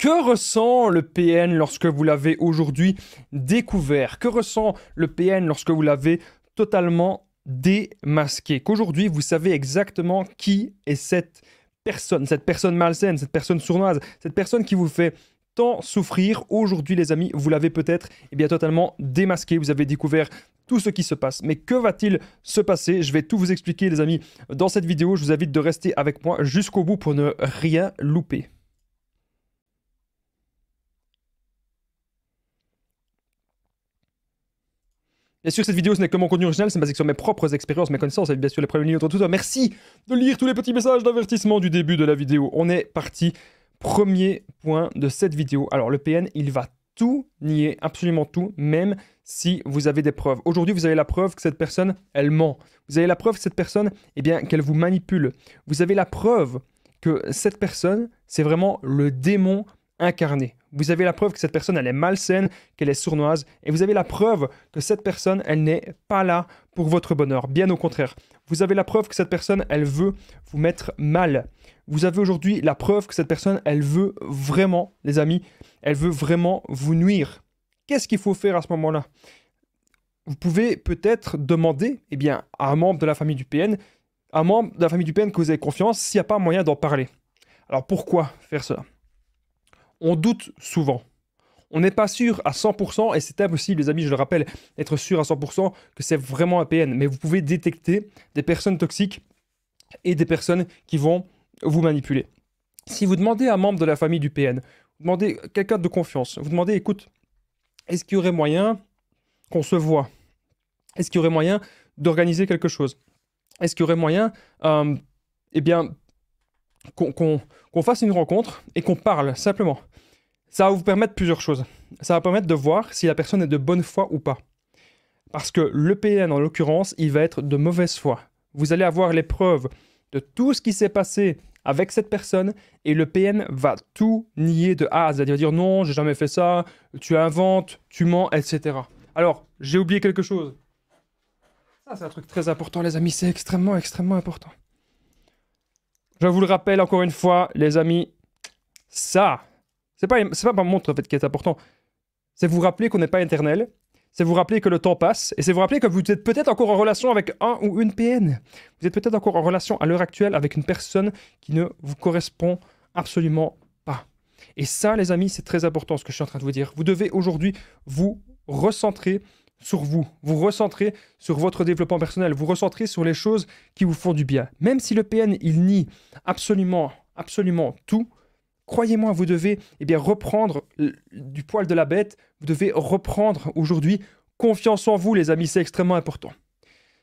Que ressent le PN lorsque vous l'avez aujourd'hui découvert Que ressent le PN lorsque vous l'avez totalement démasqué Qu'aujourd'hui, vous savez exactement qui est cette personne, cette personne malsaine, cette personne sournoise, cette personne qui vous fait tant souffrir. Aujourd'hui, les amis, vous l'avez peut-être eh bien totalement démasqué. Vous avez découvert tout ce qui se passe. Mais que va-t-il se passer Je vais tout vous expliquer, les amis, dans cette vidéo. Je vous invite de rester avec moi jusqu'au bout pour ne rien louper. Bien sûr, cette vidéo, ce n'est que mon contenu original, c'est basé sur mes propres expériences, mes connaissances, et bien sûr les premières autour de ça. Merci de lire tous les petits messages d'avertissement du début de la vidéo. On est parti. Premier point de cette vidéo. Alors, le PN, il va tout nier, absolument tout, même si vous avez des preuves. Aujourd'hui, vous avez la preuve que cette personne, elle ment. Vous avez la preuve que cette personne, eh bien, qu'elle vous manipule. Vous avez la preuve que cette personne, c'est vraiment le démon vous avez la preuve que cette personne, elle est malsaine, qu'elle est sournoise, et vous avez la preuve que cette personne, elle n'est pas là pour votre bonheur. Bien au contraire, vous avez la preuve que cette personne, elle veut vous mettre mal. Vous avez aujourd'hui la preuve que cette personne, elle veut vraiment, les amis, elle veut vraiment vous nuire. Qu'est-ce qu'il faut faire à ce moment-là Vous pouvez peut-être demander eh bien, à un membre de la famille du PN, à un membre de la famille du PN que vous avez confiance, s'il n'y a pas moyen d'en parler. Alors pourquoi faire cela on doute souvent. On n'est pas sûr à 100%, et c'est impossible, les amis, je le rappelle, être sûr à 100% que c'est vraiment un PN. Mais vous pouvez détecter des personnes toxiques et des personnes qui vont vous manipuler. Si vous demandez à un membre de la famille du PN, vous demandez quelqu'un de confiance, vous demandez, écoute, est-ce qu'il y aurait moyen qu'on se voit Est-ce qu'il y aurait moyen d'organiser quelque chose Est-ce qu'il y aurait moyen, euh, eh bien, qu'on fasse une rencontre et qu'on parle simplement. Ça va vous permettre plusieurs choses. Ça va permettre de voir si la personne est de bonne foi ou pas. Parce que le PN, en l'occurrence, il va être de mauvaise foi. Vous allez avoir les preuves de tout ce qui s'est passé avec cette personne et le PN va tout nier de A à dire non, j'ai jamais fait ça, tu inventes, tu mens, etc. Alors, j'ai oublié quelque chose. Ça, c'est un truc très important, les amis, c'est extrêmement, extrêmement important. Je vous le rappelle encore une fois, les amis, ça, c'est pas, pas ma montre en fait qui est important. C'est vous rappeler qu'on n'est pas éternel, c'est vous rappeler que le temps passe, et c'est vous rappeler que vous êtes peut-être encore en relation avec un ou une PN. Vous êtes peut-être encore en relation à l'heure actuelle avec une personne qui ne vous correspond absolument pas. Et ça, les amis, c'est très important ce que je suis en train de vous dire. Vous devez aujourd'hui vous recentrer sur vous, vous recentrez sur votre développement personnel, vous recentrez sur les choses qui vous font du bien. Même si le PN, il nie absolument, absolument tout, croyez-moi, vous devez eh bien, reprendre du poil de la bête, vous devez reprendre aujourd'hui confiance en vous, les amis, c'est extrêmement important.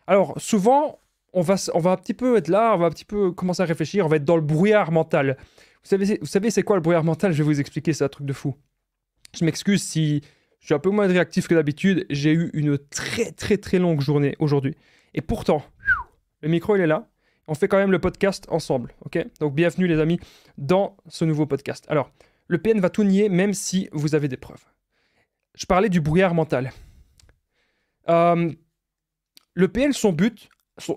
Alors, souvent, on va, on va un petit peu être là, on va un petit peu commencer à réfléchir, on va être dans le brouillard mental. Vous savez, vous savez c'est quoi le brouillard mental Je vais vous expliquer, c'est un truc de fou. Je m'excuse si je suis un peu moins réactif que d'habitude. J'ai eu une très très très longue journée aujourd'hui. Et pourtant, le micro il est là. On fait quand même le podcast ensemble. ok Donc bienvenue les amis dans ce nouveau podcast. Alors, le PN va tout nier même si vous avez des preuves. Je parlais du brouillard mental. Euh, le PN, son but,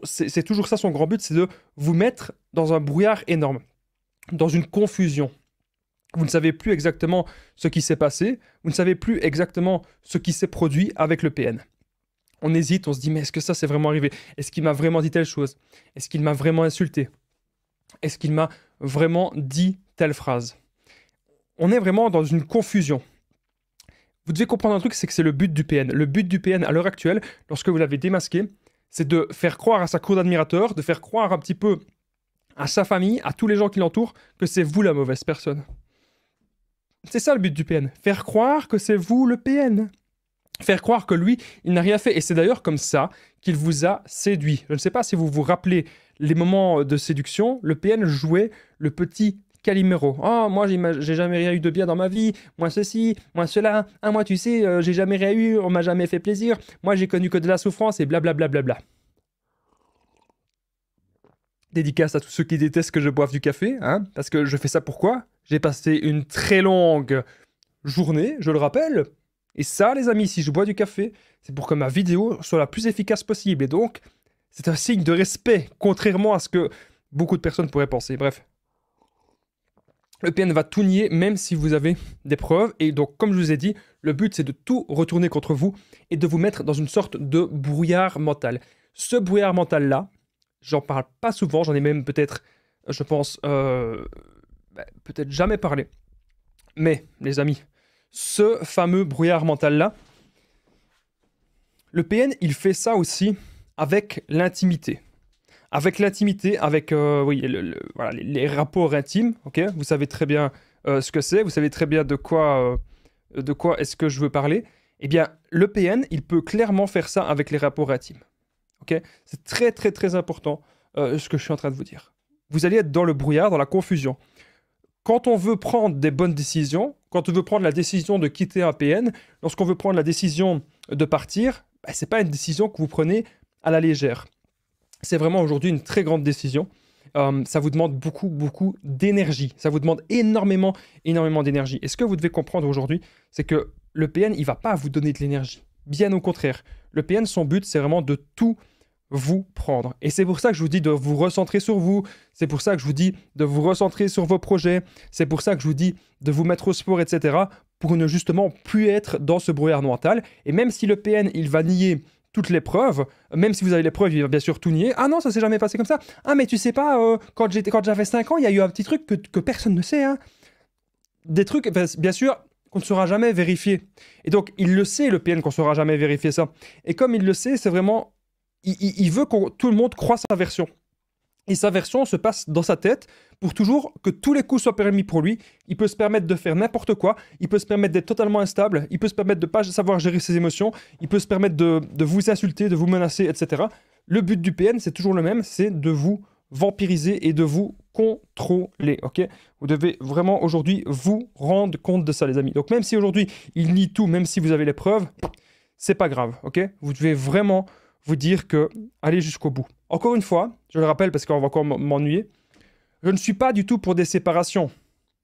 c'est toujours ça son grand but, c'est de vous mettre dans un brouillard énorme, dans une confusion. Vous ne savez plus exactement ce qui s'est passé, vous ne savez plus exactement ce qui s'est produit avec le PN. On hésite, on se dit mais est-ce que ça c'est vraiment arrivé Est-ce qu'il m'a vraiment dit telle chose Est-ce qu'il m'a vraiment insulté Est-ce qu'il m'a vraiment dit telle phrase On est vraiment dans une confusion. Vous devez comprendre un truc, c'est que c'est le but du PN. Le but du PN à l'heure actuelle, lorsque vous l'avez démasqué, c'est de faire croire à sa cour d'admirateurs, de faire croire un petit peu à sa famille, à tous les gens qui l'entourent, que c'est vous la mauvaise personne. C'est ça le but du PN, faire croire que c'est vous le PN. Faire croire que lui, il n'a rien fait. Et c'est d'ailleurs comme ça qu'il vous a séduit. Je ne sais pas si vous vous rappelez les moments de séduction, le PN jouait le petit Calimero. Oh, moi, j'ai jamais rien eu de bien dans ma vie. Moi, ceci, moi, cela. Ah, moi, tu sais, euh, j'ai jamais rien eu. On m'a jamais fait plaisir. Moi, j'ai connu que de la souffrance et blablabla. Bla, bla, bla, Dédicace à tous ceux qui détestent que je boive du café, hein, parce que je fais ça pourquoi j'ai passé une très longue journée, je le rappelle. Et ça, les amis, si je bois du café, c'est pour que ma vidéo soit la plus efficace possible. Et donc, c'est un signe de respect, contrairement à ce que beaucoup de personnes pourraient penser. Bref. Le PN va tout nier, même si vous avez des preuves. Et donc, comme je vous ai dit, le but, c'est de tout retourner contre vous et de vous mettre dans une sorte de brouillard mental. Ce brouillard mental-là, j'en parle pas souvent, j'en ai même peut-être, je pense, euh, bah, peut-être jamais parlé. Mais, les amis, ce fameux brouillard mental-là, le PN, il fait ça aussi avec l'intimité. Avec l'intimité, avec euh, oui, les, rapports intimes, ok vous savez très bien euh, ce que c'est, vous savez très bien de quoi, euh, de quoi est-ce que je veux parler. Eh bien, le PN, il peut clairement faire ça avec les rapports intimes. ok c'est très très très important ce que je suis en train de vous dire. Vous allez être dans le brouillard, dans la confusion quand on veut prendre des bonnes décisions, quand on veut prendre la décision de quitter un PN, lorsqu'on veut prendre la décision de partir, bah, ce n'est pas une décision que vous prenez à la légère. C'est vraiment aujourd'hui une très grande décision. Euh, ça vous demande beaucoup, beaucoup d'énergie. Ça vous demande énormément, énormément d'énergie. Et ce que vous devez comprendre aujourd'hui, c'est que le PN, il ne va pas vous donner de l'énergie. Bien au contraire. Le PN, son but, c'est vraiment de tout vous prendre. Et c'est pour ça que je vous dis de vous recentrer sur vous, c'est pour ça que je vous dis de vous recentrer sur vos projets, c'est pour ça que je vous dis de vous mettre au sport, etc., pour ne justement plus être dans ce brouillard mental. Et même si le PN, il va nier toutes les preuves, même si vous avez les preuves, il va bien sûr tout nier. Ah non, ça s'est jamais passé comme ça. Ah mais tu sais pas, euh, quand j'étais, quand j'avais 5 ans, il y a eu un petit truc que, que personne ne sait. Hein. Des trucs, ben, bien sûr, qu'on ne saura jamais vérifier. Et donc, il le sait, le PN, qu'on ne saura jamais vérifier ça. Et comme il le sait, c'est vraiment il, veut que tout le monde croit sa version. Et sa version se passe dans sa tête pour toujours que tous les coups soient permis pour lui. Il peut se permettre de faire n'importe quoi, il peut se permettre d'être totalement instable, il peut se permettre de ne pas savoir gérer ses émotions, il peut se permettre de, de vous insulter, de vous menacer, etc. Le but du PN, c'est toujours le même, c'est de vous vampiriser et de vous contrôler. Ok Vous devez vraiment aujourd'hui vous rendre compte de ça, les amis. Donc même si aujourd'hui il nie tout, même si vous avez les preuves, c'est pas grave. Ok Vous devez vraiment vous dire que allez jusqu'au bout. Encore une fois, je le rappelle parce qu'on va encore m'ennuyer, je ne suis pas du tout pour des séparations.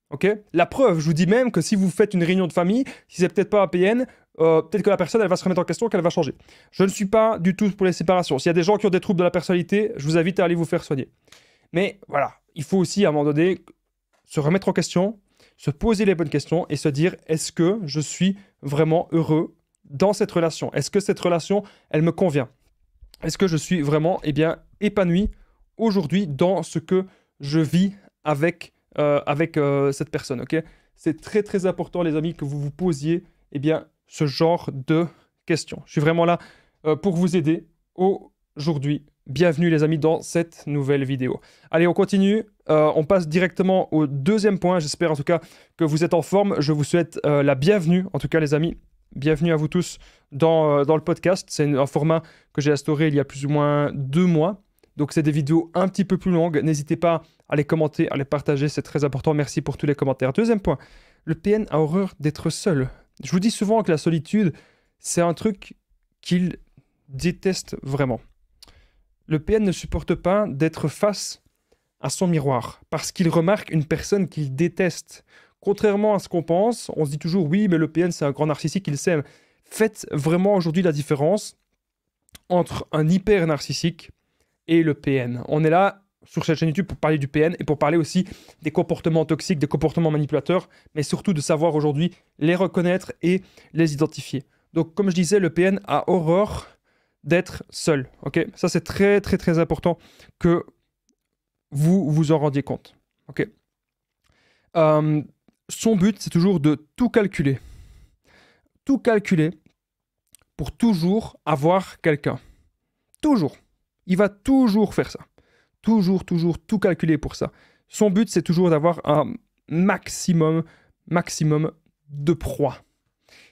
ok la preuve, je vous dis même que si vous faites une réunion de famille, si c'est peut-être pas APN, euh, peut-être que la personne, elle va se remettre en question, qu'elle va changer. Je ne suis pas du tout pour les séparations. S'il y a des gens qui ont des troubles de la personnalité, je vous invite à aller vous faire soigner. Mais voilà, il faut aussi à un moment donné se remettre en question, se poser les bonnes questions et se dire est-ce que je suis vraiment heureux dans cette relation Est-ce que cette relation, elle me convient est-ce que je suis vraiment eh bien, épanoui aujourd'hui dans ce que je vis avec, euh, avec euh, cette personne ok C'est très très important les amis que vous vous posiez eh bien, ce genre de questions. Je suis vraiment là euh, pour vous aider aujourd'hui. Bienvenue les amis dans cette nouvelle vidéo. Allez, on continue. on passe directement au deuxième point. J'espère en tout cas que vous êtes en forme. Je vous souhaite la bienvenue en tout cas les amis Bienvenue à vous tous euh, dans, le podcast. C'est un format que j'ai instauré il y a plus ou moins deux mois. Donc c'est des vidéos un petit peu plus longues. N'hésitez pas à les commenter, à les partager, c'est très important. Merci pour tous les commentaires. Deuxième point, le PN a horreur d'être seul. Je vous dis souvent que la solitude, c'est un truc qu'il déteste vraiment. Le PN ne supporte pas d'être face à son miroir parce qu'il remarque une personne qu'il déteste. Contrairement à ce qu'on pense, on se dit toujours oui, mais le PN c'est un grand narcissique, il s'aime. Faites vraiment aujourd'hui la différence entre un hyper narcissique et le PN. On est là sur cette chaîne YouTube pour parler du PN et pour parler aussi des comportements toxiques, des comportements manipulateurs, mais surtout de savoir aujourd'hui les reconnaître et les identifier. Donc comme je disais, le PN a horreur d'être seul. Ok, ça c'est très très très important que vous vous en rendiez compte. Ok. Euh, son but, c'est toujours de tout calculer. Tout calculer pour toujours avoir quelqu'un. Toujours. Il va toujours faire ça. Toujours, toujours, tout calculer pour ça. Son but, c'est toujours d'avoir un maximum, maximum de proie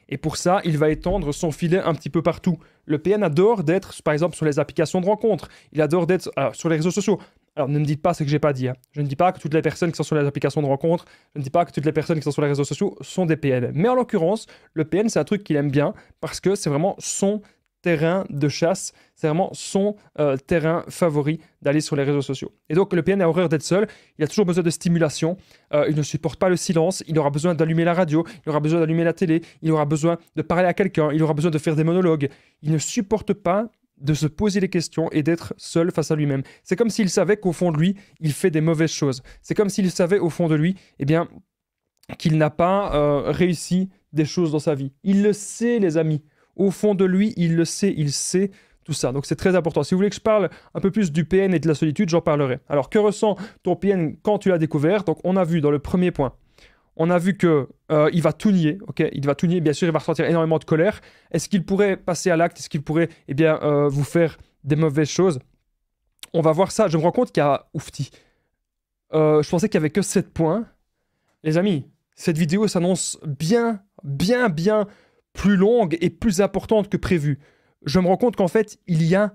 Et pour ça, il va étendre son filet un petit peu partout. Le PN adore d'être, par exemple, sur les applications de rencontres. Il adore d'être euh, sur les réseaux sociaux. Alors ne me dites pas ce que j'ai pas dit. Hein. Je ne dis pas que toutes les personnes qui sont sur les applications de rencontres, je ne dis pas que toutes les personnes qui sont sur les réseaux sociaux sont des PN. Mais en l'occurrence, le PN, c'est un truc qu'il aime bien parce que c'est vraiment son terrain de chasse, c'est vraiment son euh, terrain favori d'aller sur les réseaux sociaux. Et donc le PN a horreur d'être seul, il a toujours besoin de stimulation, euh, il ne supporte pas le silence, il aura besoin d'allumer la radio, il aura besoin d'allumer la télé, il aura besoin de parler à quelqu'un, il aura besoin de faire des monologues. Il ne supporte pas de se poser les questions et d'être seul face à lui-même. C'est comme s'il savait qu'au fond de lui, il fait des mauvaises choses. C'est comme s'il savait au fond de lui, eh bien, qu'il n'a pas euh, réussi des choses dans sa vie. Il le sait, les amis. Au fond de lui, il le sait, il sait tout ça. Donc c'est très important. Si vous voulez que je parle un peu plus du PN et de la solitude, j'en parlerai. Alors que ressent ton PN quand tu l'as découvert Donc on a vu dans le premier point on a vu que euh, il va tout nier, ok Il va tout nier. Bien sûr, il va ressentir énormément de colère. Est-ce qu'il pourrait passer à l'acte Est-ce qu'il pourrait, eh bien, euh, vous faire des mauvaises choses On va voir ça. Je me rends compte qu'il y a oufti. Euh, je pensais qu'il y avait que 7 points. Les amis, cette vidéo s'annonce bien, bien, bien plus longue et plus importante que prévu. Je me rends compte qu'en fait, il y a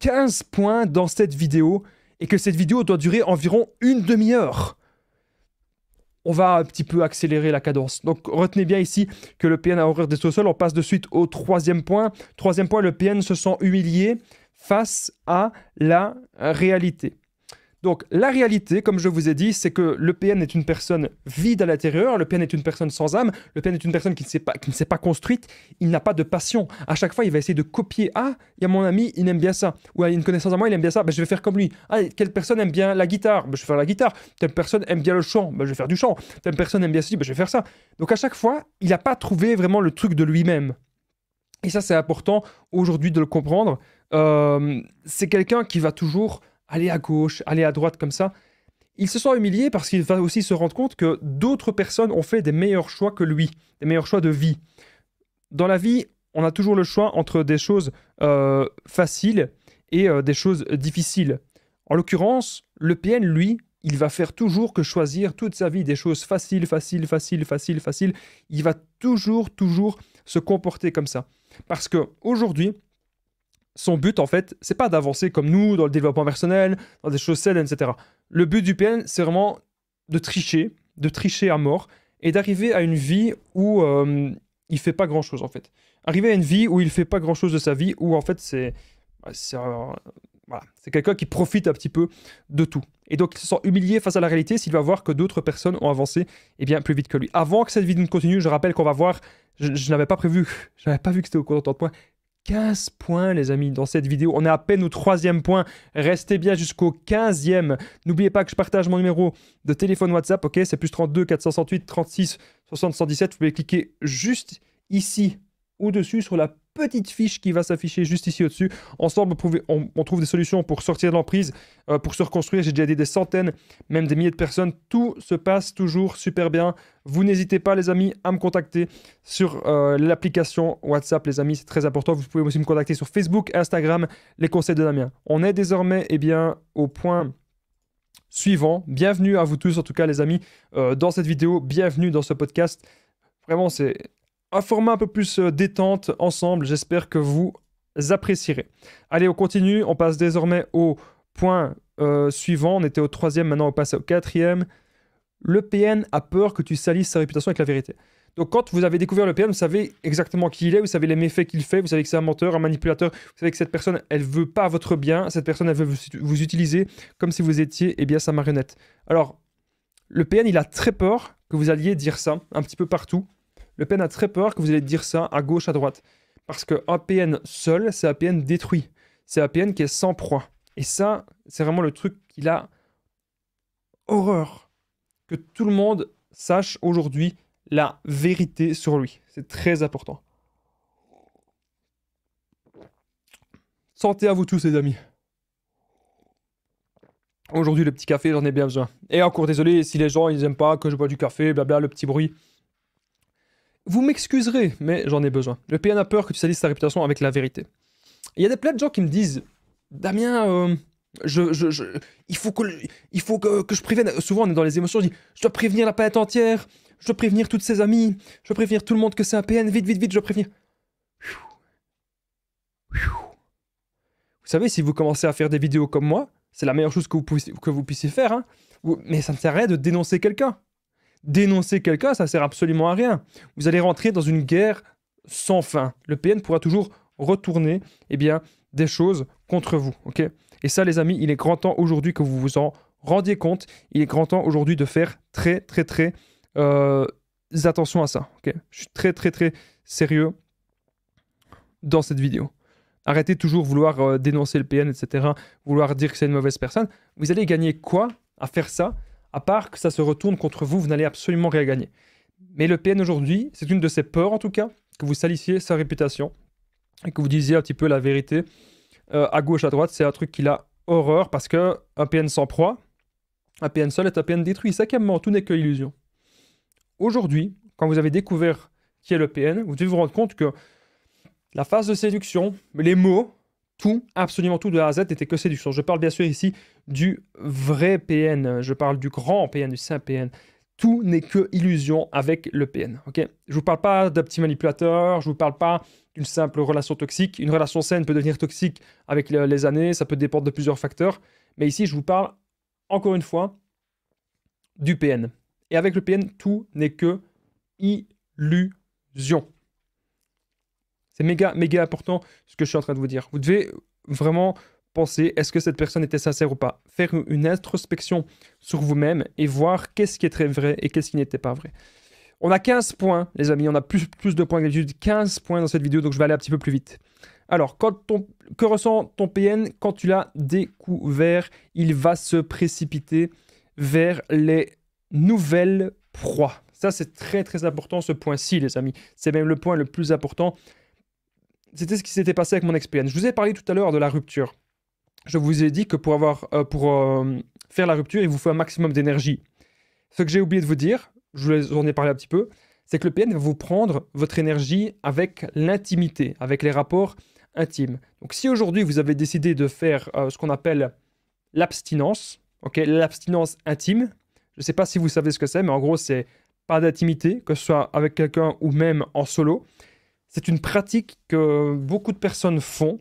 15 points dans cette vidéo et que cette vidéo doit durer environ une demi-heure on va un petit peu accélérer la cadence. Donc retenez bien ici que le PN a horreur des sous-sols. On passe de suite au troisième point. Troisième point, le PN se sent humilié face à la réalité. Donc la réalité, comme je vous ai dit, c'est que le PN est une personne vide à l'intérieur, le PN est une personne sans âme, le PN est une personne qui ne s'est pas, qui ne s'est pas construite, il n'a pas de passion. À chaque fois, il va essayer de copier. Ah, il y a mon ami, il aime bien ça. Ou ah, il y a une connaissance à moi, il aime bien ça, ben, je vais faire comme lui. Ah, quelle personne aime bien la guitare ben, Je vais faire la guitare. Telle personne aime bien le chant, ben, je vais faire du chant. Telle personne aime bien ceci, ben, je vais faire ça. Donc à chaque fois, il n'a pas trouvé vraiment le truc de lui-même. Et ça, c'est important aujourd'hui de le comprendre. Euh, c'est quelqu'un qui va toujours aller à gauche, aller à droite comme ça. Il se sent humilié parce qu'il va aussi se rendre compte que d'autres personnes ont fait des meilleurs choix que lui, des meilleurs choix de vie. Dans la vie, on a toujours le choix entre des choses euh, faciles et euh, des choses difficiles. En l'occurrence, le PN, lui, il va faire toujours que choisir toute sa vie des choses faciles, faciles, faciles, faciles, faciles. Il va toujours, toujours se comporter comme ça. Parce que aujourd'hui, son but, en fait, c'est pas d'avancer comme nous dans le développement personnel, dans des choses saines, etc. Le but du PN, c'est vraiment de tricher, de tricher à mort, et d'arriver à une vie où euh, il fait pas grand chose, en fait. Arriver à une vie où il fait pas grand chose de sa vie, où en fait, c'est. Bah, c'est quelqu'un qui profite un petit peu de tout. Et donc, il se sent humilié face à la réalité s'il va voir que d'autres personnes ont avancé eh bien, plus vite que lui. Avant que cette vidéo ne continue, je rappelle qu'on va voir je, n'avais pas prévu, je n'avais pas vu que c'était au cours de points. 15 points, les amis, dans cette vidéo. On est à peine au troisième point. Restez bien jusqu'au 15e. N'oubliez pas que je partage mon numéro de téléphone WhatsApp. Ok, c'est plus 32 468 36 60 117. Vous pouvez cliquer juste ici au-dessus sur la petite fiche qui va s'afficher juste ici au-dessus. Ensemble, on, trouve des solutions pour sortir de l'emprise, euh, pour se reconstruire. J'ai déjà aidé des centaines, même des milliers de personnes. Tout se passe toujours super bien. Vous n'hésitez pas, les amis, à me contacter sur euh, l'application WhatsApp, les amis. C'est très important. Vous pouvez aussi me contacter sur Facebook, Instagram, les conseils de Damien. On est désormais eh bien, au point suivant. Bienvenue à vous tous, en tout cas, les amis, euh, dans cette vidéo. Bienvenue dans ce podcast. Vraiment, c'est un format un peu plus euh, détente ensemble. J'espère que vous apprécierez. Allez, on continue. On passe désormais au point euh, suivant. On était au troisième, maintenant on passe au quatrième. Le PN a peur que tu salisses sa réputation avec la vérité. Donc quand vous avez découvert le PN, vous savez exactement qui il est, vous savez les méfaits qu'il fait, vous savez que c'est un menteur, un manipulateur, vous savez que cette personne, elle veut pas votre bien, cette personne, elle veut vous, utiliser comme si vous étiez, eh bien, sa marionnette. Alors, le PN, il a très peur que vous alliez dire ça un petit peu partout, le Pen a très peur que vous allez dire ça à gauche, à droite. Parce que APN seul, c'est APN détruit. C'est APN qui est sans proie. Et ça, c'est vraiment le truc qu'il a horreur. Que tout le monde sache aujourd'hui la vérité sur lui. C'est très important. Santé à vous tous, les amis. Aujourd'hui, le petit café, j'en ai bien besoin. Et encore désolé si les gens, ils n'aiment pas que je bois du café, blabla, le petit bruit. Vous m'excuserez, mais j'en ai besoin. Le PN a peur que tu salisses sa réputation avec la vérité. Il y a des plein de gens qui me disent Damien, euh, je, il faut, que, il faut que, je prévienne. Souvent, on est dans les émotions, je dis Je dois prévenir la planète entière, je dois prévenir toutes ses amies, je dois prévenir tout le monde que c'est un PN, vite, vite, vite, je dois prévenir. Vous savez, si vous commencez à faire des vidéos comme moi, c'est la meilleure chose que vous, puissiez, que vous puissiez faire, hein. mais ça ne sert à rien de dénoncer quelqu'un dénoncer quelqu'un, ça sert absolument à rien. Vous allez rentrer dans une guerre sans fin. Le PN pourra toujours retourner eh bien, des choses contre vous. ok et ça, les amis, il est grand temps aujourd'hui que vous vous en rendiez compte. Il est grand temps aujourd'hui de faire très, très, très euh, attention à ça. ok Je suis très, très, très sérieux dans cette vidéo. Arrêtez toujours vouloir euh, dénoncer le PN, etc., vouloir dire que c'est une mauvaise personne. Vous allez gagner quoi à faire ça à part que ça se retourne contre vous, vous n'allez absolument rien gagner. Mais le PN aujourd'hui, c'est une de ses peurs en tout cas, que vous salissiez sa réputation et que vous disiez un petit peu la vérité euh, à gauche, à droite. C'est un truc qu'il a horreur parce que un PN sans proie, un PN seul est un PN détruit. Cinquièmement, tout n'est que illusion. Aujourd'hui, quand vous avez découvert qui est le PN, vous devez vous rendre compte que la phase de séduction, les mots, tout, absolument tout de A à Z n'était que séduction. Je parle bien sûr ici du vrai PN, je parle du grand PN, du saint PN. Tout n'est que illusion avec le PN. Ok, je vous parle pas d'un petit manipulateur, je vous parle pas d'une simple relation toxique. Une relation saine peut devenir toxique avec les années, ça peut dépendre de plusieurs facteurs. Mais ici, je vous parle encore une fois du PN. Et avec le PN, tout n'est que illusion. C'est méga, méga important ce que je suis en train de vous dire. Vous devez vraiment penser, est-ce que cette personne était sincère ou pas Faire une introspection sur vous-même et voir qu'est-ce qui est très vrai et qu'est-ce qui n'était pas vrai. On a 15 points, les amis, on a plus, plus de points que d'habitude, 15 points dans cette vidéo, donc je vais aller un petit peu plus vite. Alors, quand que ressent ton PN quand tu l'as découvert Il va se précipiter vers les nouvelles proies. Ça, c'est très très important ce point-ci, les amis. C'est même le point le plus important. C'était ce qui s'était passé avec mon expérience. Je vous ai parlé tout à l'heure de la rupture. Je vous ai dit que pour, avoir, euh, pour euh, faire la rupture, il vous faut un maximum d'énergie. Ce que j'ai oublié de vous dire, je vous en ai parlé un petit peu, c'est que le PN va vous prendre votre énergie avec l'intimité, avec les rapports intimes. Donc si aujourd'hui vous avez décidé de faire euh, ce qu'on appelle l'abstinence, ok, l'abstinence intime, je ne sais pas si vous savez ce que c'est, mais en gros c'est pas d'intimité, que ce soit avec quelqu'un ou même en solo, c'est une pratique que beaucoup de personnes font,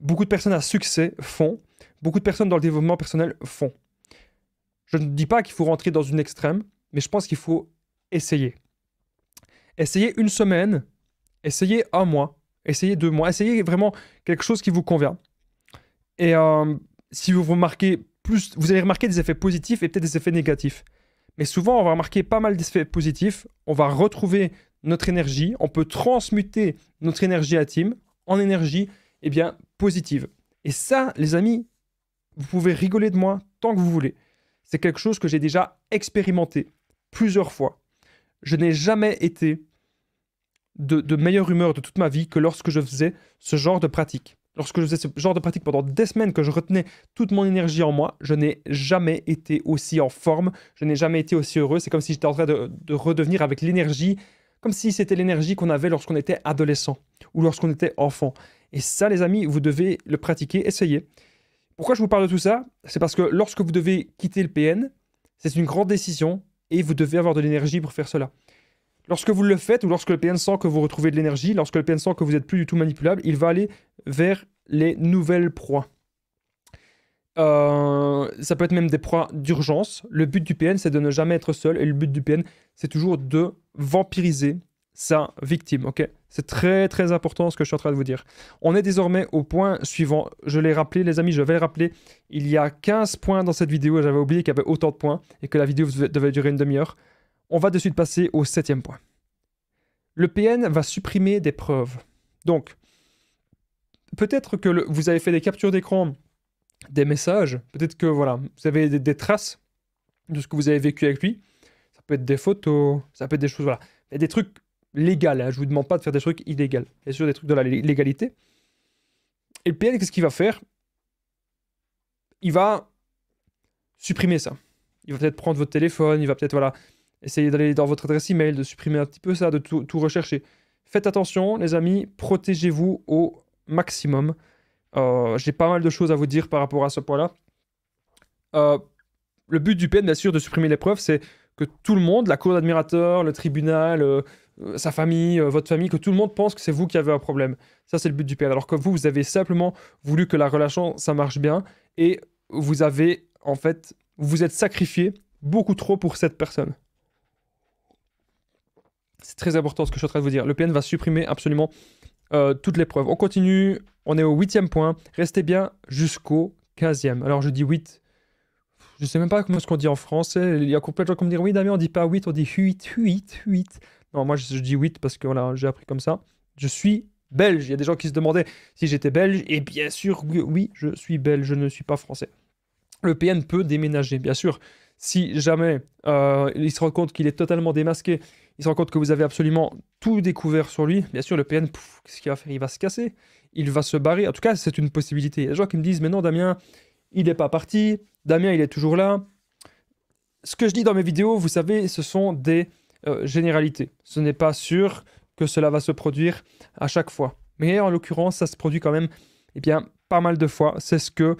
beaucoup de personnes à succès font, beaucoup de personnes dans le développement personnel font. Je ne dis pas qu'il faut rentrer dans une extrême, mais je pense qu'il faut essayer. Essayez une semaine, essayez un mois, essayez deux mois, essayez vraiment quelque chose qui vous convient. Et euh, si vous remarquez plus, vous allez remarquer des effets positifs et peut-être des effets négatifs. Mais souvent, on va remarquer pas mal d'effets positifs. On va retrouver notre énergie, on peut transmuter notre énergie à en énergie eh bien, positive. Et ça, les amis, vous pouvez rigoler de moi tant que vous voulez. C'est quelque chose que j'ai déjà expérimenté plusieurs fois. Je n'ai jamais été de, meilleure humeur de toute ma vie que lorsque je faisais ce genre de pratique. Lorsque je faisais ce genre de pratique pendant des semaines, que je retenais toute mon énergie en moi, je n'ai jamais été aussi en forme, je n'ai jamais été aussi heureux. C'est comme si j'étais en train de, de redevenir avec l'énergie comme si c'était l'énergie qu'on avait lorsqu'on était adolescent ou lorsqu'on était enfant. Et ça, les amis, vous devez le pratiquer, essayer. Pourquoi je vous parle de tout ça C'est parce que lorsque vous devez quitter le PN, c'est une grande décision et vous devez avoir de l'énergie pour faire cela. Lorsque vous le faites ou lorsque le PN sent que vous retrouvez de l'énergie, lorsque le PN sent que vous n'êtes plus du tout manipulable, il va aller vers les nouvelles proies. Euh, ça peut être même des proies d'urgence. Le but du PN, c'est de ne jamais être seul. Et le but du PN, c'est toujours de vampiriser sa victime. Ok, c'est très très important ce que je suis en train de vous dire. On est désormais au point suivant. Je l'ai rappelé, les amis, je vais le rappeler. Il y a 15 points dans cette vidéo. J'avais oublié qu'il y avait autant de points et que la vidéo devait durer une demi-heure. On va de suite passer au septième point. Le PN va supprimer des preuves. Donc, peut-être que vous avez fait des captures d'écran des messages. Peut-être que voilà, vous avez des, traces de ce que vous avez vécu avec lui. Ça peut être des photos, ça peut être des choses, voilà. des trucs légaux. je hein. Je vous demande pas de faire des trucs illégaux. Bien sûr, des trucs de la légalité. Et le PN, qu'est-ce qu'il va faire Il va supprimer ça. Il va peut-être prendre votre téléphone, il va peut-être voilà, essayer d'aller dans votre adresse email, de supprimer un petit peu ça, de tout, tout rechercher. Faites attention, les amis, protégez-vous au maximum. Euh, j'ai pas mal de choses à vous dire par rapport à ce point-là. Euh, le but du PN, bien sûr, de supprimer l'épreuve, c'est que tout le monde, la cour d'admirateur, le tribunal, euh, sa famille, votre famille, que tout le monde pense que c'est vous qui avez un problème. Ça, c'est le but du PN. Alors que vous, vous avez simplement voulu que la relation, ça marche bien, et vous avez, en fait, vous êtes sacrifié beaucoup trop pour cette personne. C'est très important ce que je suis en train de vous dire. Le PN va supprimer absolument euh, toutes les preuves, On continue, on est au huitième point. Restez bien jusqu'au quinzième. Alors je dis 8. Je sais même pas comment ce qu'on dit en français. Il y a complètement de gens qui me disent oui Damien, on ne dit pas huit, on dit huit, huit, huit. Non, moi je, dis 8 parce que voilà, j'ai appris comme ça. Je suis belge. Il y a des gens qui se demandaient si j'étais belge. Et bien sûr, oui, je suis belge, je ne suis pas français. Le PN peut déménager, bien sûr. Si jamais euh, il se rend compte qu'il est totalement démasqué il se rend compte que vous avez absolument tout découvert sur lui. Bien sûr, le PN, qu'est-ce qu'il va faire Il va se casser. Il va se barrer. En tout cas, c'est une possibilité. Il y a des gens qui me disent Mais non, Damien, il n'est pas parti. Damien, il est toujours là. Ce que je dis dans mes vidéos, vous savez, ce sont des euh, généralités. Ce n'est pas sûr que cela va se produire à chaque fois. Mais en l'occurrence, ça se produit quand même eh bien, pas mal de fois. C'est ce que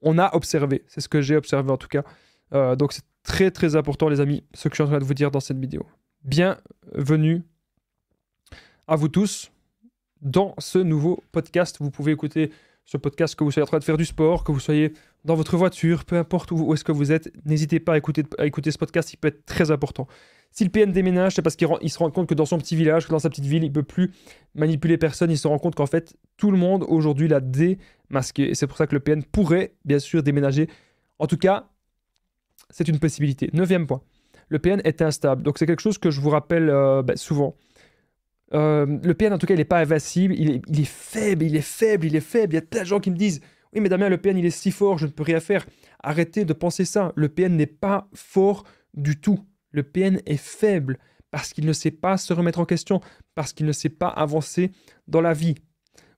on a observé. C'est ce que j'ai observé en tout cas. Euh, donc c'est très très important les amis, ce que je suis en train de vous dire dans cette vidéo. Bienvenue à vous tous dans ce nouveau podcast. Vous pouvez écouter ce podcast que vous soyez en train de faire du sport, que vous soyez dans votre voiture, peu importe où, est-ce que vous êtes, n'hésitez pas à écouter, ce podcast, il peut être très important. Si le PN déménage, c'est parce qu'il se rend compte que dans son petit village, dans sa petite ville, il ne peut plus manipuler personne, il se rend compte qu'en fait, tout le monde aujourd'hui l'a démasqué. Et c'est pour ça que le PN pourrait, bien sûr, déménager. En tout cas, c'est une possibilité. Neuvième point le PN est instable. Donc c'est quelque chose que je vous rappelle euh, ben, souvent. Euh, le PN, en tout cas, il n'est pas invincible, il est, il est, faible, il est faible, il est faible. Il y a plein de gens qui me disent Oui, mais Damien, le PN, il est si fort, je ne peux rien faire. Arrêtez de penser ça. Le PN n'est pas fort du tout. Le PN est faible parce qu'il ne sait pas se remettre en question, parce qu'il ne sait pas avancer dans la vie.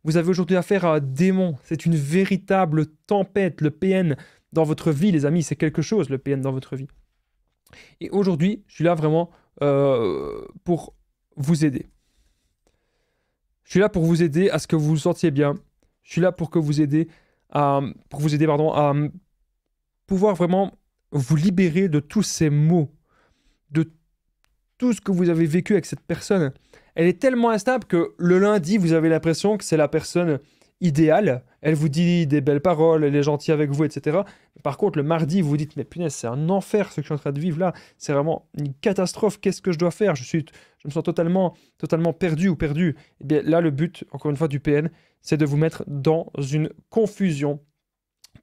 Vous avez aujourd'hui affaire à un démon. C'est une véritable tempête, le PN, dans votre vie, les amis. C'est quelque chose, le PN, dans votre vie. Et aujourd'hui, je suis là vraiment euh, pour vous aider. Je suis là pour vous aider à ce que vous vous sentiez bien. Je suis là pour que vous aider à, pour vous aider pardon, à pouvoir vraiment vous libérer de tous ces mots, de tout ce que vous avez vécu avec cette personne. Elle est tellement instable que le lundi, vous avez l'impression que c'est la personne idéal Elle vous dit des belles paroles, elle est gentille avec vous, etc. Par contre, le mardi, vous vous dites, mais punaise, c'est un enfer ce que je suis en train de vivre là. C'est vraiment une catastrophe. Qu'est-ce que je dois faire je, suis, je me sens totalement, totalement perdu ou perdu. Et eh bien là, le but, encore une fois, du PN, c'est de vous mettre dans une confusion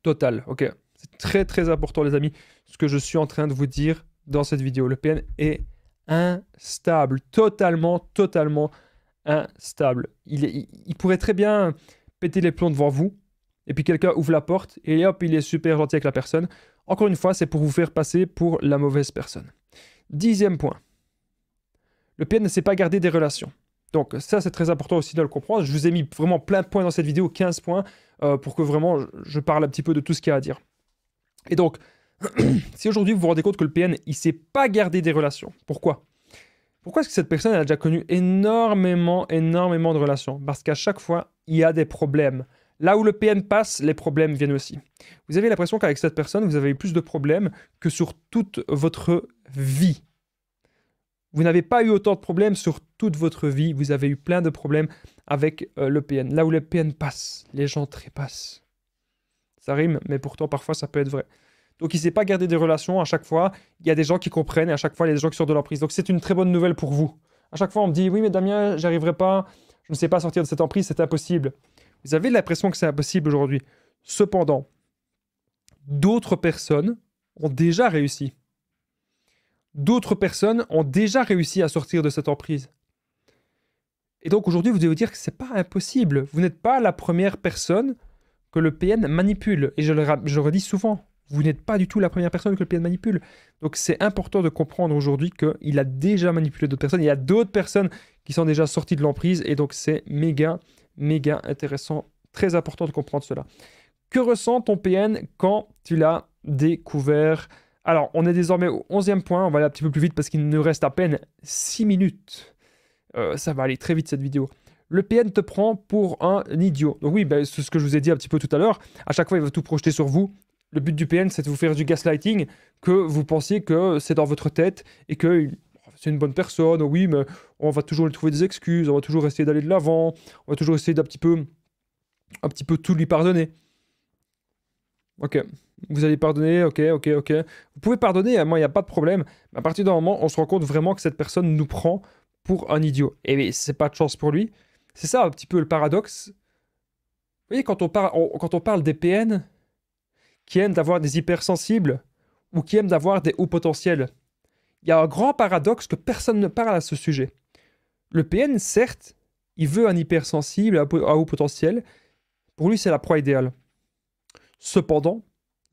totale. Ok, c'est très très important, les amis, ce que je suis en train de vous dire dans cette vidéo. Le PN est instable, totalement, totalement instable. Il, est, il pourrait très bien péter les plombs devant vous, et puis quelqu'un ouvre la porte, et hop, il est super gentil avec la personne. Encore une fois, c'est pour vous faire passer pour la mauvaise personne. Dixième point. Le PN ne sait pas garder des relations. Donc ça, c'est très important aussi de le comprendre. Je vous ai mis vraiment plein de points dans cette vidéo, 15 points, euh, pour que vraiment je parle un petit peu de tout ce qu'il y a à dire. Et donc, si aujourd'hui vous vous rendez compte que le PN, il ne sait pas garder des relations, pourquoi pourquoi est-ce que cette personne a déjà connu énormément, énormément de relations Parce qu'à chaque fois, il y a des problèmes. Là où le PN passe, les problèmes viennent aussi. Vous avez l'impression qu'avec cette personne, vous avez eu plus de problèmes que sur toute votre vie. Vous n'avez pas eu autant de problèmes sur toute votre vie. Vous avez eu plein de problèmes avec euh, le PN. Là où le PN passe, les gens trépassent. Ça rime, mais pourtant parfois ça peut être vrai. Donc il ne sait pas garder des relations à chaque fois. Il y a des gens qui comprennent et à chaque fois, il y a des gens qui sortent de l'emprise. Donc c'est une très bonne nouvelle pour vous. À chaque fois, on me dit Oui, mais Damien, j'arriverai pas. Je ne sais pas sortir de cette emprise, c'est impossible. Vous avez l'impression que c'est impossible aujourd'hui. Cependant, d'autres personnes ont déjà réussi. D'autres personnes ont déjà réussi à sortir de cette emprise. Et donc aujourd'hui, vous devez vous dire que ce n'est pas impossible. Vous n'êtes pas la première personne que le PN manipule. Et je le redis souvent vous n'êtes pas du tout la première personne que le PN manipule. Donc c'est important de comprendre aujourd'hui qu'il a déjà manipulé d'autres personnes. Il y a d'autres personnes qui sont déjà sorties de l'emprise. Et donc c'est méga, méga intéressant, très important de comprendre cela. Que ressent ton PN quand tu l'as découvert Alors on est désormais au 11e point. On va aller un petit peu plus vite parce qu'il ne reste à peine 6 minutes. Euh, ça va aller très vite cette vidéo le PN te prend pour un idiot. Donc oui, ben, c'est ce que je vous ai dit un petit peu tout à l'heure. À chaque fois, il va tout projeter sur vous le but du PN, c'est de vous faire du gaslighting, que vous pensiez que c'est dans votre tête et que c'est une bonne personne, oui, mais on va toujours lui trouver des excuses, on va toujours essayer d'aller de l'avant, on va toujours essayer d'un petit peu, un petit peu tout lui pardonner. Ok, vous allez pardonner, ok, ok, ok. Vous pouvez pardonner, hein, moi, il n'y a pas de problème. Mais à partir d'un moment, on se rend compte vraiment que cette personne nous prend pour un idiot. Et c'est pas de chance pour lui. C'est ça un petit peu le paradoxe. Vous voyez, quand quand on parle des PN, qui aiment d'avoir des hypersensibles ou qui aiment d'avoir des hauts potentiels. Il y a un grand paradoxe que personne ne parle à ce sujet. Le PN, certes, il veut un hypersensible à haut potentiel. Pour lui, c'est la proie idéale. Cependant,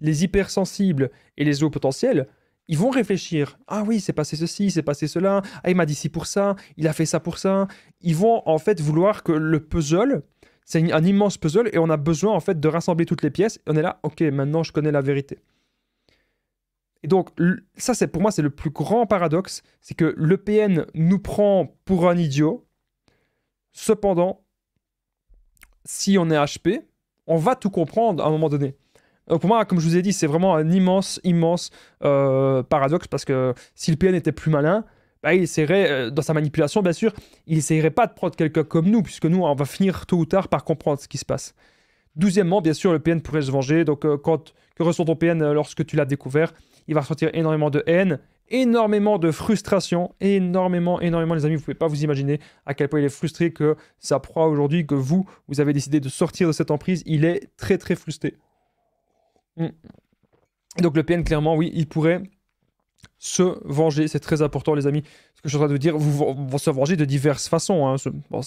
les hypersensibles et les hauts potentiels, ils vont réfléchir. Ah oui, c'est passé ceci, c'est passé cela. Ah, il m'a dit ci pour ça, il a fait ça pour ça. Ils vont en fait vouloir que le puzzle c'est un immense puzzle et on a besoin en fait de rassembler toutes les pièces. on est là, ok, maintenant je connais la vérité. Et donc ça, c'est pour moi, c'est le plus grand paradoxe, c'est que le PN nous prend pour un idiot. Cependant, si on est HP, on va tout comprendre à un moment donné. Donc euh, pour moi, comme je vous ai dit, c'est vraiment un immense, immense euh, paradoxe parce que si le PN était plus malin, bah, il essaierait, euh, dans sa manipulation, bien sûr, il essaierait pas de prendre quelqu'un comme nous, puisque nous, on va finir tôt ou tard par comprendre ce qui se passe. Douzièmement, bien sûr, le PN pourrait se venger. Donc, euh, quand, que ressent ton PN euh, lorsque tu l'as découvert Il va ressentir énormément de haine, énormément de frustration, énormément, énormément, les amis. Vous pouvez pas vous imaginer à quel point il est frustré que sa proie aujourd'hui, que vous, vous avez décidé de sortir de cette emprise. Il est très, très frustré. Hmm. Donc, le PN, clairement, oui, il pourrait se venger. C'est très important, les amis. Ce que je suis en train de dire, vous vont se venger de diverses façons. Hein.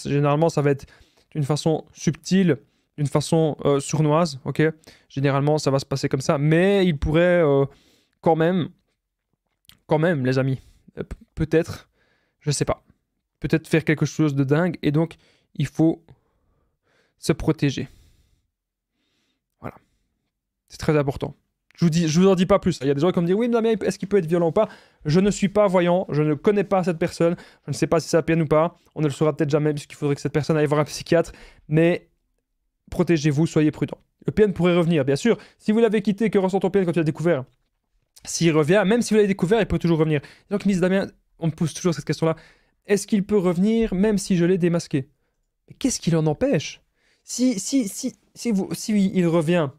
généralement, ça va être d'une façon subtile, d'une façon euh, sournoise. ok généralement, ça va se passer comme ça. Mais il pourrait euh, quand même, quand même, les amis, euh, peut-être, je sais pas, peut-être faire quelque chose de dingue. Et donc, il faut se protéger. Voilà. C'est très important. Je vous, dis, je vous en dis pas plus. Il y a des gens qui me disent Oui, mais est-ce qu'il peut être violent ou pas Je ne suis pas voyant, je ne connais pas cette personne, je ne sais pas si ça PN ou pas. On ne le saura peut-être jamais, puisqu'il faudrait que cette personne aille voir un psychiatre. Mais protégez-vous, soyez prudent. Le PN pourrait revenir, bien sûr. Si vous l'avez quitté, que ressent ton PN quand tu l'as découvert S'il revient, même si vous l'avez découvert, il peut toujours revenir. Donc, Miss Damien, on me pousse toujours cette question-là. Est-ce qu'il peut revenir même si je l'ai démasqué Qu'est-ce qui l'en empêche si, si, si, si, vous, si il revient,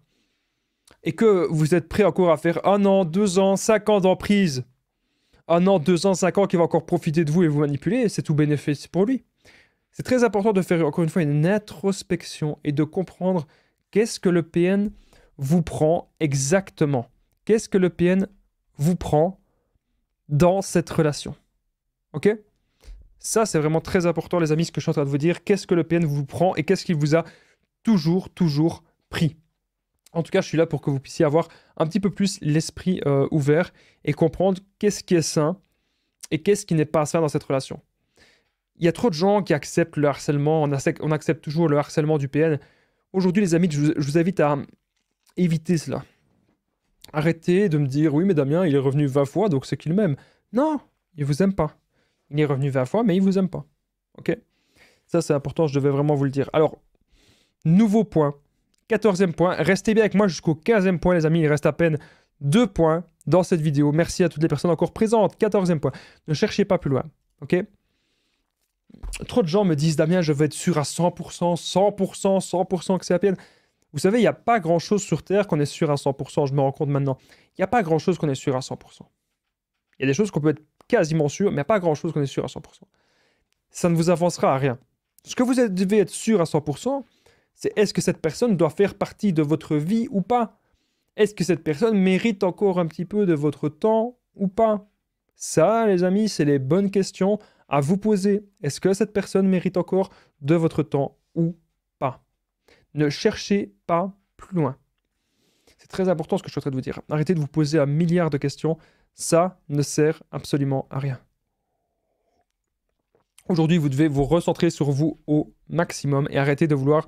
et que vous êtes prêt encore à faire un an, deux ans, cinq ans d'emprise, un an, deux ans, cinq ans qui va encore profiter de vous et vous manipuler, c'est tout bénéfice pour lui. C'est très important de faire encore une fois une introspection et de comprendre qu'est-ce que le PN vous prend exactement. Qu'est-ce que le PN vous prend dans cette relation. Ok Ça, c'est vraiment très important, les amis, ce que je suis en train de vous dire. Qu'est-ce que le PN vous prend et qu'est-ce qu'il vous a toujours, toujours pris en tout cas, je suis là pour que vous puissiez avoir un petit peu plus l'esprit euh, ouvert et comprendre qu'est-ce qui est sain et qu'est-ce qui n'est pas sain dans cette relation. Il y a trop de gens qui acceptent le harcèlement, on accepte, toujours le harcèlement du PN. Aujourd'hui, les amis, je vous, invite à éviter cela. Arrêtez de me dire, oui, mais Damien, il est revenu 20 fois, donc c'est qu'il m'aime. Non, il vous aime pas. Il est revenu 20 fois, mais il vous aime pas. Ok Ça, c'est important, je devais vraiment vous le dire. Alors, nouveau point 14e point. Restez bien avec moi jusqu'au 15e point, les amis. Il reste à peine deux points dans cette vidéo. Merci à toutes les personnes encore présentes. 14e point. Ne cherchez pas plus loin. OK Trop de gens me disent, Damien, je veux être sûr à 100%, 100%, 100% que c'est à peine. Vous savez, il n'y a pas grand-chose sur Terre qu'on est sûr à 100%. Je me rends compte maintenant. Il n'y a pas grand-chose qu'on est sûr à 100%. Il y a des choses qu'on peut être quasiment sûr, mais il n'y a pas grand-chose qu'on est sûr à 100%. Ça ne vous avancera à rien. Ce que vous devez être sûr à 100%, c'est est-ce que cette personne doit faire partie de votre vie ou pas Est-ce que cette personne mérite encore un petit peu de votre temps ou pas Ça, les amis, c'est les bonnes questions à vous poser. Est-ce que cette personne mérite encore de votre temps ou pas Ne cherchez pas plus loin. C'est très important ce que je suis de vous dire. Arrêtez de vous poser un milliard de questions. Ça ne sert absolument à rien. Aujourd'hui, vous devez vous recentrer sur vous au maximum et arrêter de vouloir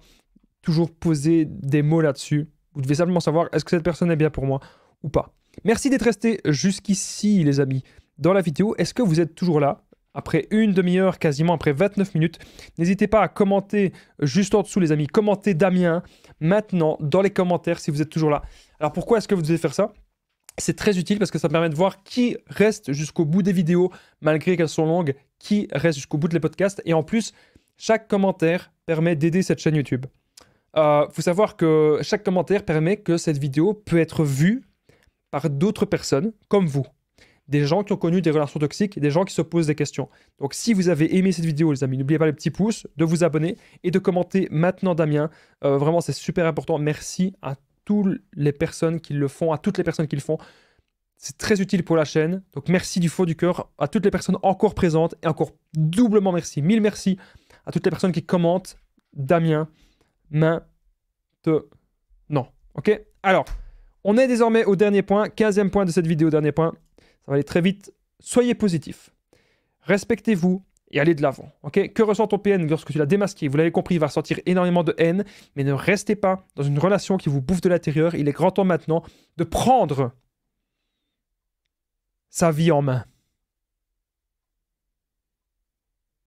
toujours poser des mots là-dessus. Vous devez simplement savoir est-ce que cette personne est bien pour moi ou pas. Merci d'être resté jusqu'ici, les amis, dans la vidéo. Est-ce que vous êtes toujours là après une demi-heure, quasiment après 29 minutes. N'hésitez pas à commenter juste en dessous, les amis. Commentez Damien maintenant dans les commentaires si vous êtes toujours là. Alors pourquoi est-ce que vous devez faire ça c'est très utile parce que ça permet de voir qui reste jusqu'au bout des vidéos, malgré qu'elles sont longues, qui reste jusqu'au bout de les podcasts. Et en plus, chaque commentaire permet d'aider cette chaîne YouTube. Il euh, faut savoir que chaque commentaire permet que cette vidéo peut être vue par d'autres personnes comme vous. Des gens qui ont connu des relations toxiques, des gens qui se posent des questions. Donc si vous avez aimé cette vidéo, les amis, n'oubliez pas le petit pouce, de vous abonner et de commenter maintenant, Damien. Euh, vraiment, c'est super important. Merci à toutes les personnes qui le font, à toutes les personnes qui le font. C'est très utile pour la chaîne. Donc merci du fond du cœur à toutes les personnes encore présentes et encore doublement merci, mille merci à toutes les personnes qui commentent. Damien, maintenant. Ok Alors, on est désormais au dernier point, 15e point de cette vidéo, dernier point. Ça va aller très vite. Soyez positif. Respectez-vous et allez de l'avant. Ok que ressent ton PN lorsque tu l'as démasqué Vous l'avez compris, il va ressentir énormément de haine, mais ne restez pas dans une relation qui vous bouffe de l'intérieur. Il est grand temps maintenant de prendre sa vie en main.